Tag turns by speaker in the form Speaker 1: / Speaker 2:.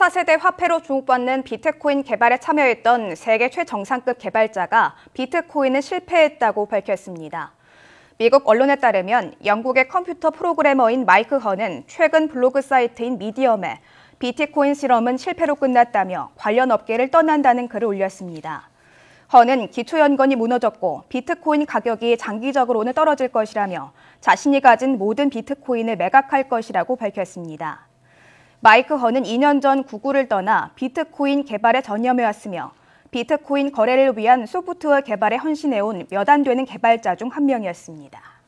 Speaker 1: 4세대 화폐로 주목받는 비트코인 개발에 참여했던 세계 최정상급 개발자가 비트코인을 실패했다고 밝혔습니다. 미국 언론에 따르면 영국의 컴퓨터 프로그래머인 마이크 허는 최근 블로그 사이트인 미디엄에 비트코인 실험은 실패로 끝났다며 관련 업계를 떠난다는 글을 올렸습니다. 허는 기초연건이 무너졌고 비트코인 가격이 장기적으로는 떨어질 것이라며 자신이 가진 모든 비트코인을 매각할 것이라고 밝혔습니다. 마이크 허는 2년 전 구글을 떠나 비트코인 개발에 전념해왔으며 비트코인 거래를 위한 소프트웨어 개발에 헌신해온 몇 안 되는 개발자 중 한 명이었습니다.